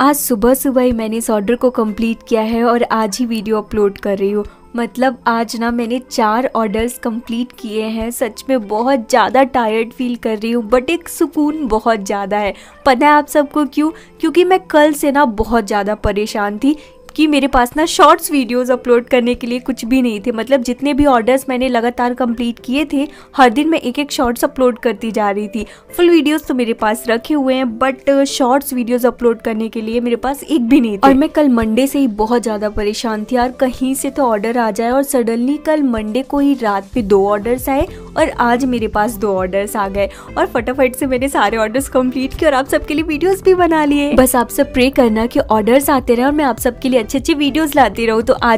आज सुबह सुबह ही मैंने इस ऑर्डर को कंप्लीट किया है और आज ही वीडियो अपलोड कर रही हूँ मतलब आज ना मैंने चार ऑर्डर्स कंप्लीट किए हैं सच में बहुत ज़्यादा टायर्ड फील कर रही हूँ बट एक सुकून बहुत ज़्यादा है पता है आप सबको क्यों क्योंकि मैं कल से ना बहुत ज़्यादा परेशान थी कि मेरे पास ना शॉर्ट्स वीडियोस अपलोड करने के लिए कुछ भी नहीं थे मतलब जितने भी ऑर्डर्स मैंने लगातार कंप्लीट किए थे हर दिन मैं एक एक शॉर्ट्स अपलोड करती जा रही थी फुल वीडियोस तो मेरे पास रखे हुए हैं बट शॉर्ट्स वीडियोस अपलोड करने के लिए मेरे पास एक भी नहीं था और मैं कल मंडे से ही बहुत ज़्यादा परेशान थी यार कहीं से तो ऑर्डर आ जाए और सडनली कल मंडे को ही रात पे दो ऑर्डर्स आए और आज मेरे पास दो ऑर्डर्स आ गए और फटाफट से मैंने सारे ऑर्डर्स कम्प्लीट किए और आप सबके लिए वीडियोज भी बना लिए बस आप सब प्रे करना की ऑर्डर्स आते रहे और मैं आप सबके लिए अच्छी अच्छी वीडियोज लाती रहूँ तो आज